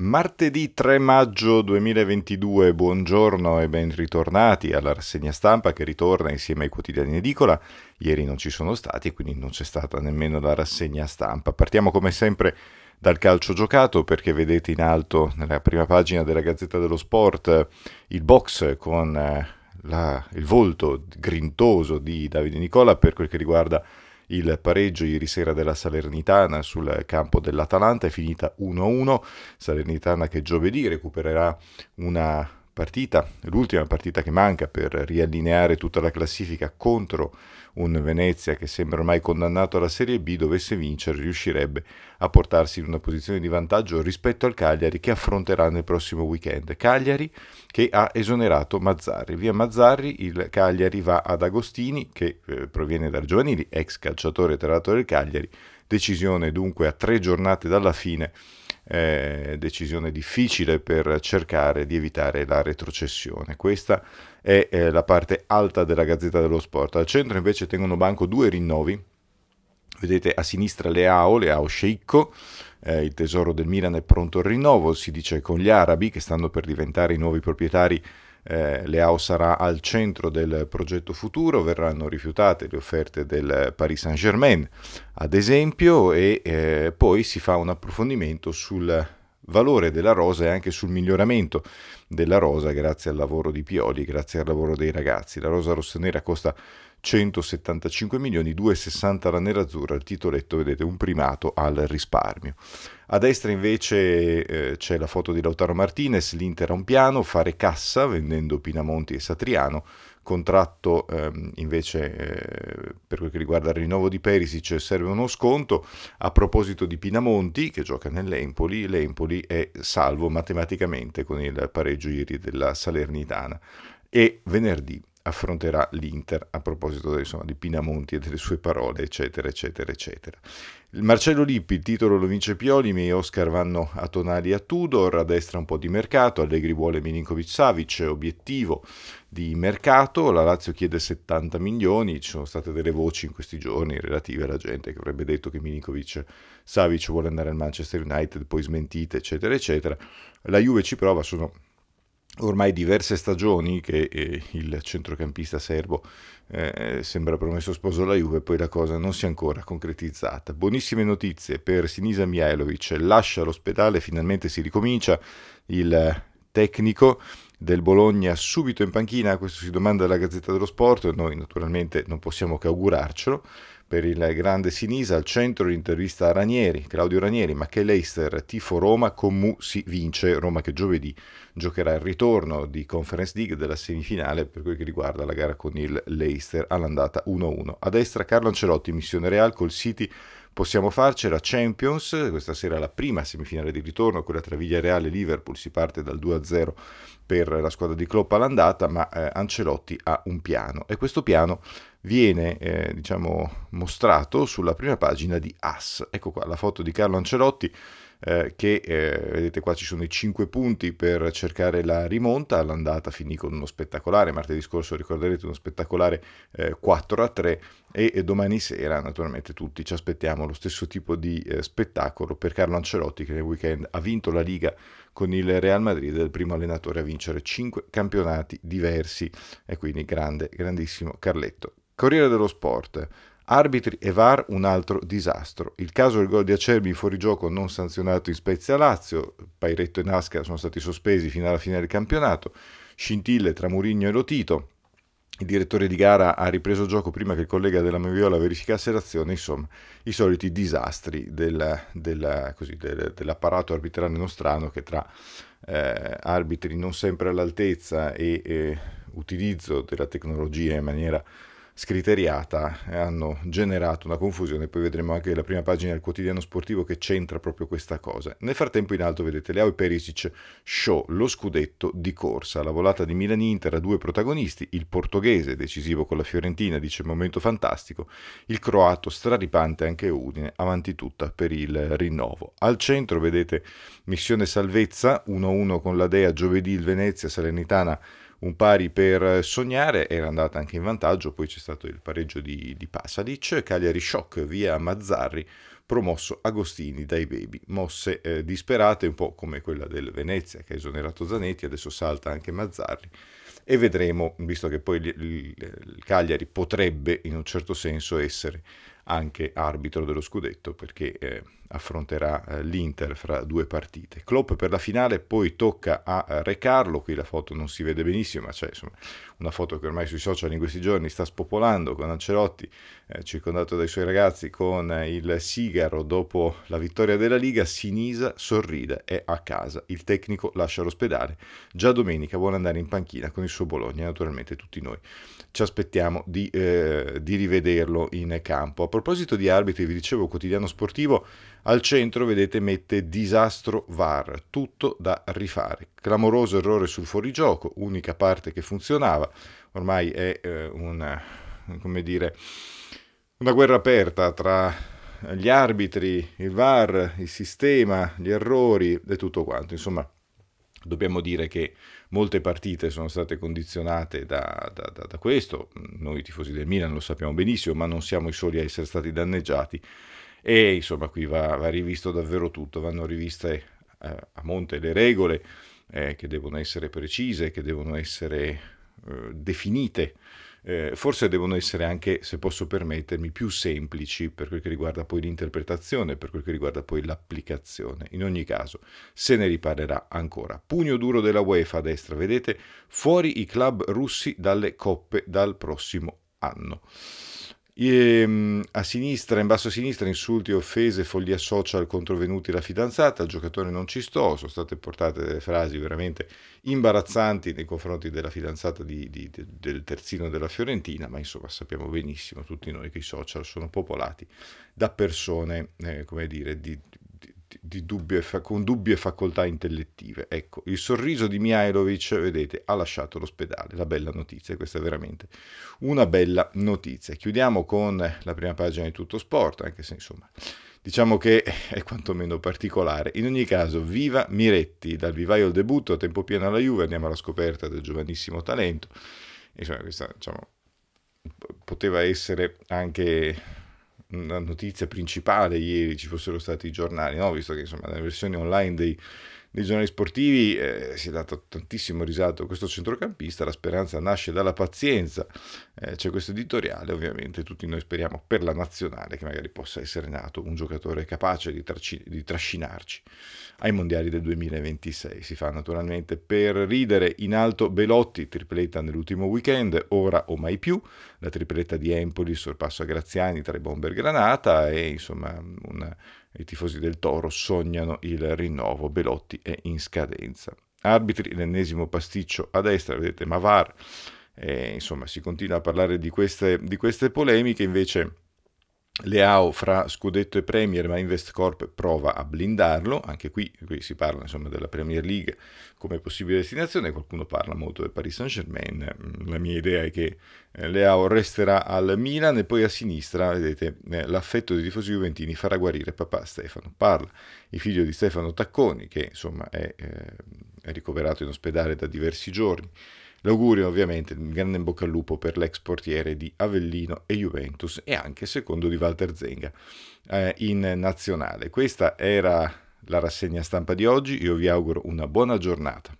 Martedì 3 maggio 2022, buongiorno e ben ritornati alla rassegna stampa che ritorna insieme ai quotidiani edicola. Ieri non ci sono stati, quindi non c'è stata nemmeno la rassegna stampa. Partiamo come sempre dal calcio giocato perché vedete in alto nella prima pagina della Gazzetta dello Sport il box con eh, la, il volto grintoso di Davide Nicola per quel che riguarda il pareggio ieri sera della Salernitana sul campo dell'Atalanta è finita 1-1, Salernitana che giovedì recupererà una partita, l'ultima partita che manca per riallineare tutta la classifica contro un Venezia che sembra ormai condannato alla Serie B, dovesse vincere riuscirebbe a portarsi in una posizione di vantaggio rispetto al Cagliari che affronterà nel prossimo weekend. Cagliari che ha esonerato Mazzarri. Via Mazzarri il Cagliari va ad Agostini che eh, proviene dal Giovanili, ex calciatore e allenatore del Cagliari. Decisione dunque a tre giornate dalla fine eh, decisione difficile per cercare di evitare la retrocessione. Questa è eh, la parte alta della Gazzetta dello Sport. Al centro invece tengono banco due rinnovi. Vedete a sinistra Leao, Leao Sheikko, eh, il tesoro del Milan è pronto al rinnovo, si dice con gli arabi che stanno per diventare i nuovi proprietari eh, Leao sarà al centro del progetto futuro, verranno rifiutate le offerte del Paris Saint-Germain, ad esempio, e eh, poi si fa un approfondimento sul valore della rosa e anche sul miglioramento della rosa grazie al lavoro di Pioli, grazie al lavoro dei ragazzi. La rosa rossonera costa 175 milioni, 2,60 la nera azzurra, il titoletto vedete un primato al risparmio. A destra invece eh, c'è la foto di Lautaro Martinez, l'Inter ha un piano, fare cassa vendendo Pinamonti e Satriano, contratto ehm, invece eh, per quel che riguarda il rinnovo di Perisic serve uno sconto. A proposito di Pinamonti che gioca nell'Empoli, l'Empoli è salvo matematicamente con il pareggio ieri della Salernitana e venerdì affronterà l'Inter a proposito insomma, di Pinamonti e delle sue parole, eccetera, eccetera, eccetera. Il Marcello Lippi, il titolo lo vince Pioli, i miei Oscar vanno a Tonali a Tudor, a destra un po' di mercato, Allegri vuole Milinkovic-Savic, obiettivo di mercato, la Lazio chiede 70 milioni, ci sono state delle voci in questi giorni relative alla gente che avrebbe detto che Milinkovic-Savic vuole andare al Manchester United, poi smentite, eccetera, eccetera. La Juve ci prova, sono ormai diverse stagioni che eh, il centrocampista serbo eh, sembra promesso sposo alla Juve, poi la cosa non si è ancora concretizzata. Buonissime notizie per Sinisa Mijailovic, lascia l'ospedale, finalmente si ricomincia il tecnico del Bologna subito in panchina, questo si domanda la Gazzetta dello Sport, noi naturalmente non possiamo che augurarcelo, per il grande Sinisa, al centro l'intervista a Ranieri, Claudio Ranieri, ma che Leicester, tifo Roma, con Mu si vince, Roma che giovedì giocherà il ritorno di Conference League della semifinale per quel che riguarda la gara con il Leicester all'andata 1-1. A destra Carlo Ancelotti, missione Real col City Possiamo farcela Champions, questa sera la prima semifinale di ritorno, quella tra Villareal e Liverpool, si parte dal 2-0 per la squadra di Klopp all'andata, ma eh, Ancelotti ha un piano e questo piano viene eh, diciamo, mostrato sulla prima pagina di AS. Ecco qua la foto di Carlo Ancelotti eh, che eh, vedete qua ci sono i 5 punti per cercare la rimonta, l'andata finì con uno spettacolare, martedì scorso ricorderete uno spettacolare eh, 4 a 3 e, e, domani sera naturalmente tutti ci aspettiamo lo stesso tipo di eh, spettacolo per Carlo Ancelotti che nel weekend ha vinto la Liga con il Real Madrid, il primo allenatore a vincere 5 campionati diversi e quindi grande, grandissimo Carletto. Corriere dello Sport. Arbitri e VAR un altro disastro. Il caso del gol di Acerbi fuori gioco non sanzionato in Spezia Lazio, Pairetto e Nasca sono stati sospesi fino alla fine del campionato, scintille tra Murigno e Lotito, il direttore di gara ha ripreso gioco prima che il collega della Moviola verificasse l'azione, insomma, i soliti disastri del, del, così, del, dell'apparato arbitrale nostrano che tra eh, arbitri non sempre all'altezza e eh, utilizzo della tecnologia in maniera scriteriata hanno generato una confusione, poi vedremo anche la prima pagina del quotidiano sportivo che c'entra proprio questa cosa. Nel frattempo in alto vedete Leao e Perisic, show, lo scudetto di corsa, la volata di Milan-Inter a due protagonisti, il portoghese decisivo con la Fiorentina, dice momento fantastico, il croato straripante anche Udine, avanti tutta per il rinnovo. Al centro vedete missione salvezza, 1-1 con la Dea, giovedì il Venezia, Salernitana, un pari per sognare, era andata anche in vantaggio, poi c'è stato il pareggio di, di Pasalic, Cagliari Shock via Mazzarri, promosso Agostini dai Baby, mosse eh, disperate un po' come quella del Venezia che ha esonerato Zanetti, adesso salta anche Mazzarri e vedremo, visto che poi il, il, il Cagliari potrebbe in un certo senso essere anche arbitro dello scudetto perché eh, affronterà eh, l'Inter fra due partite. Klopp per la finale poi tocca a eh, Re Carlo, qui la foto non si vede benissimo, ma c'è insomma, una foto che ormai sui social in questi giorni sta spopolando con Ancelotti eh, circondato dai suoi ragazzi con eh, il sigaro dopo la vittoria della Liga, Sinisa sorride, è a casa, il tecnico lascia l'ospedale, già domenica vuole andare in panchina con il suo Bologna, naturalmente tutti noi ci aspettiamo di, eh, di rivederlo in campo. A proposito di arbitri, vi dicevo, quotidiano sportivo, al centro vedete mette disastro VAR, tutto da rifare. Clamoroso errore sul fuorigioco, unica parte che funzionava, ormai è eh, una, dire, una guerra aperta tra gli arbitri, il VAR, il sistema, gli errori e tutto quanto. Insomma, dobbiamo dire che molte partite sono state condizionate da, da, da, da questo, noi tifosi del Milan lo sappiamo benissimo, ma non siamo i soli a essere stati danneggiati e insomma qui va, va rivisto davvero tutto, vanno riviste eh, a monte le regole eh, che devono essere precise, che devono essere eh, definite eh, forse devono essere anche, se posso permettermi, più semplici per quel che riguarda poi l'interpretazione, per quel che riguarda poi l'applicazione. In ogni caso, se ne riparerà ancora. Pugno duro della UEFA a destra, vedete? Fuori i club russi dalle coppe dal prossimo anno. E, ehm, a sinistra, in basso a sinistra, insulti, offese, follia social controvenuti la fidanzata, al giocatore non ci sto, sono state portate delle frasi veramente imbarazzanti nei confronti della fidanzata di, di, del terzino della Fiorentina, ma insomma sappiamo benissimo tutti noi che i social sono popolati da persone, eh, come dire, di, dubbie, con dubbie facoltà intellettive. Ecco, il sorriso di Mihailovic, vedete, ha lasciato l'ospedale, la bella notizia, questa è veramente una bella notizia. Chiudiamo con la prima pagina di Tutto Sport, anche se insomma diciamo che è quantomeno particolare. In ogni caso, viva Miretti, dal vivaio al debutto, a tempo pieno alla Juve, andiamo alla scoperta del giovanissimo talento. Insomma, questa, diciamo, poteva essere anche una notizia principale ieri ci fossero stati i giornali, no? visto che insomma, nella versione online dei nei giornali sportivi eh, si è dato tantissimo risalto a questo centrocampista, la speranza nasce dalla pazienza, eh, c'è questo editoriale ovviamente, tutti noi speriamo per la nazionale che magari possa essere nato un giocatore capace di, trasci- di trascinarci ai mondiali del 2026, si fa naturalmente per ridere in alto Belotti, tripletta nell'ultimo weekend, ora o mai più, la tripletta di Empoli, sorpasso a Graziani tra i bomber Granata e insomma un i tifosi del Toro sognano il rinnovo, Belotti è in scadenza. Arbitri, l'ennesimo pasticcio a destra, vedete Mavar, eh, insomma si continua a parlare di queste, di queste polemiche, invece Leao fra scudetto e Premier, ma Investcorp prova a blindarlo, anche qui, qui si parla insomma, della Premier League come possibile destinazione, qualcuno parla molto del Paris Saint Germain, mm, la mia idea è che eh, Leao resterà al Milan e poi a sinistra, vedete, eh, l'affetto dei tifosi juventini farà guarire papà Stefano Parla, il figlio di Stefano Tacconi, che insomma è, eh, è ricoverato in ospedale da diversi giorni L'augurio ovviamente un grande in bocca al lupo per l'ex portiere di Avellino e Juventus e anche secondo di Walter Zenga eh, in nazionale. Questa era la rassegna stampa di oggi, io vi auguro una buona giornata.